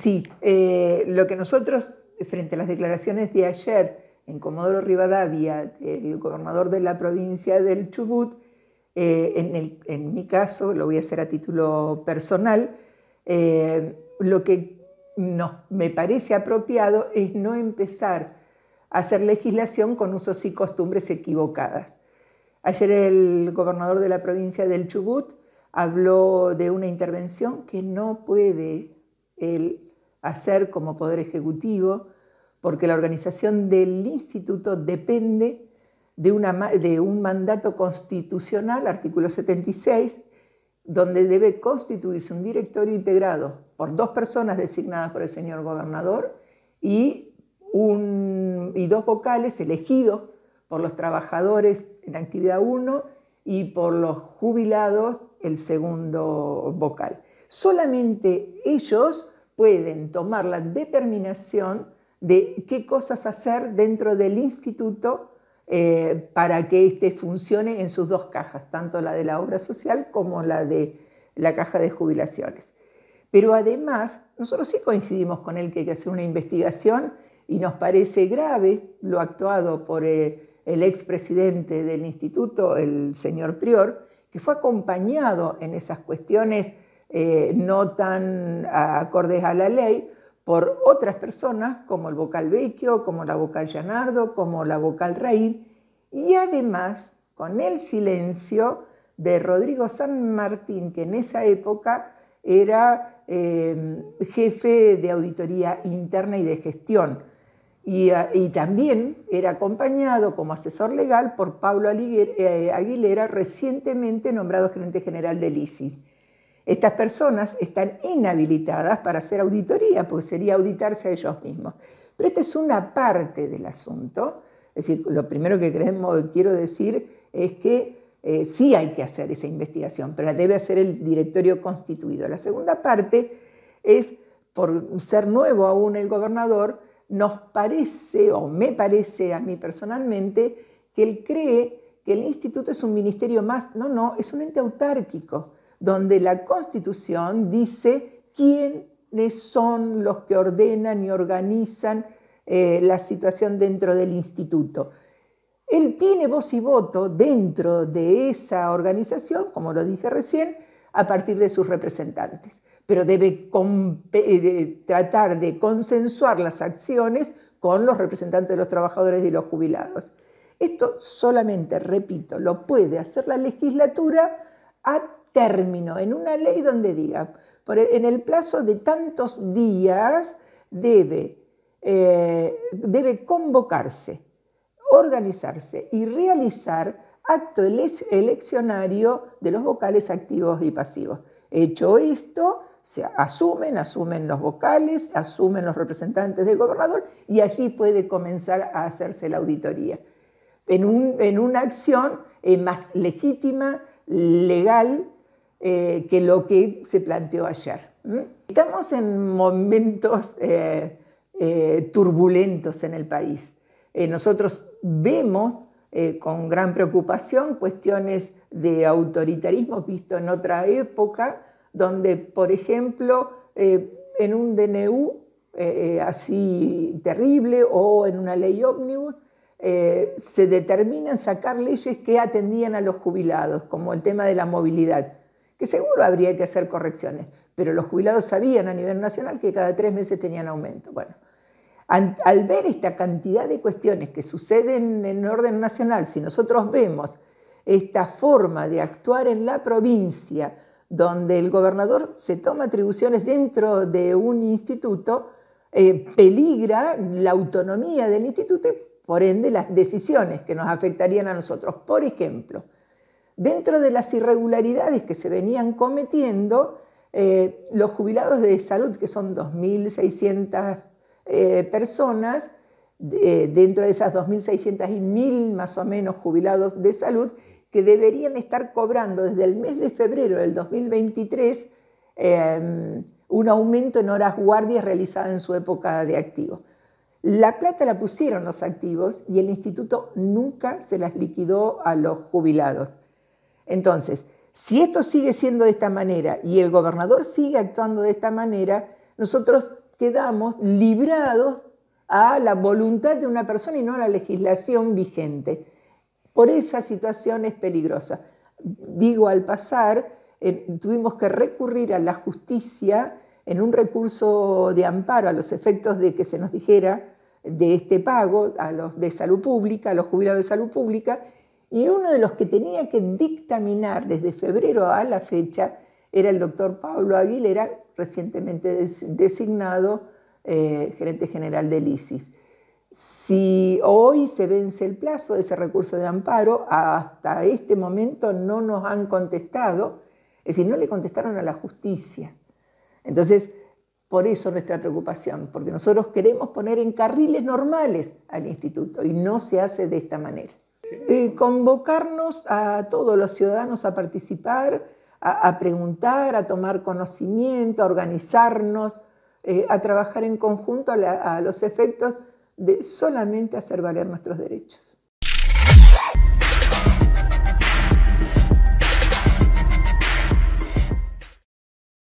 Sí, eh, lo que nosotros, frente a las declaraciones de ayer en Comodoro Rivadavia, el gobernador de la provincia del Chubut, eh, en, mi caso, lo voy a hacer a título personal, eh, lo que me parece apropiado es no empezar a hacer legislación con usos y costumbres equivocadas. Ayer el gobernador de la provincia del Chubut habló de una intervención que no puede el hacer como Poder Ejecutivo, porque la organización del instituto depende de, un mandato constitucional, artículo 76, donde debe constituirse un directorio integrado por dos personas designadas por el señor gobernador y, y dos vocales elegidos por los trabajadores en actividad 1 y por los jubilados el segundo vocal. Solamente ellos pueden tomar la determinación de qué cosas hacer dentro del instituto eh, para que éste funcione en sus dos cajas, tanto la de la obra social como la de la caja de jubilaciones. Pero además, nosotros sí coincidimos con él que hay que hacer una investigación y nos parece grave lo actuado por el eh, el expresidente del instituto, el señor Prior, que fue acompañado en esas cuestiones eh, no tan ah, acordes a la ley por otras personas como el vocal Vecchio, como la vocal Llanardo, como la vocal Raín y además con el silencio de Rodrigo San Martín, que en esa época era eh, jefe de auditoría interna y de gestión. Y, ah, y, también era acompañado como asesor legal por Pablo eh, Aguilera, recientemente nombrado gerente general del ISIS. Estas personas están inhabilitadas para hacer auditoría, porque sería auditarse a ellos mismos. Pero esta es una parte del asunto. Es decir, lo primero que quiero decir es que eh, sí hay que hacer esa investigación, pero la debe hacer el directorio constituido. La segunda parte es, por ser nuevo aún el gobernador, nos parece, o me parece a mí personalmente, que él cree que el instituto es un ministerio más. No, no, es un ente autárquico donde la Constitución dice quiénes son los que ordenan y organizan eh, la situación dentro del instituto. Él tiene voz y voto dentro de esa organización, como lo dije recién, a partir de sus representantes, pero debe eh, tratar de consensuar las acciones con los representantes de los trabajadores y los jubilados. Esto solamente, repito, lo puede hacer la legislatura a en una ley donde diga, e, en el plazo de tantos días debe, eh, debe convocarse, organizarse y realizar acto eleccionario de los vocales activos y pasivos. Hecho esto, se asumen, asumen los vocales, asumen los representantes del gobernador y allí puede comenzar a hacerse la auditoría. En, una acción eh, más legítima, legal eh, que lo que se planteó ayer. Estamos en momentos eh, eh, turbulentos en el país. nosotros vemos con gran preocupación cuestiones de autoritarismo visto en otra época, donde, por ejemplo, en un DNU así terrible o en una ley ómnibus, se determinan sacar leyes que atendían a los jubilados, como el tema de la movilidad que seguro habría que hacer correcciones, pero los jubilados sabían a nivel nacional que cada tres meses tenían aumento. Bueno, al ver esta cantidad de cuestiones que suceden en orden nacional, si nosotros vemos esta forma de actuar en la provincia, donde el gobernador se toma atribuciones dentro de un instituto, eh, peligra la autonomía del instituto y por ende las decisiones que nos afectarían a nosotros. Por ejemplo, dentro de las irregularidades que se venían cometiendo, eh, los jubilados de salud, que son 2.600 eh, personas, dentro de esas 2.600 y 1.000 más o menos jubilados de salud, que deberían estar cobrando desde el mes de febrero del 2023 em, un aumento en horas guardias realizada en su época de activo. La plata la pusieron los activos y el instituto nunca se las liquidó a los jubilados. Entonces, si esto sigue siendo de esta manera y el gobernador sigue actuando de esta manera, nosotros quedamos librados a la voluntad de una persona y no a la legislación vigente. Por esa situación es peligrosa. Digo, al pasar, eh, tuvimos que recurrir a la justicia en un recurso de amparo a los efectos de que se nos dijera de este pago a los de salud pública, a los jubilados de salud pública, y uno de los que tenía que dictaminar desde febrero a la fecha era el doctor Pablo Aguilera, recientemente designado eh, gerente general del ISIS. Si hoy se vence el plazo de ese recurso de amparo, hasta este momento no nos han contestado, es decir, no le contestaron a la justicia. Entonces, por eso nuestra preocupación, porque nosotros queremos poner en carriles normales al instituto y no se hace de esta manera. Eh, convocarnos a todos los ciudadanos a participar, a, preguntar, a tomar conocimiento, a organizarnos, eh, a trabajar en conjunto a los efectos de solamente hacer valer nuestros derechos.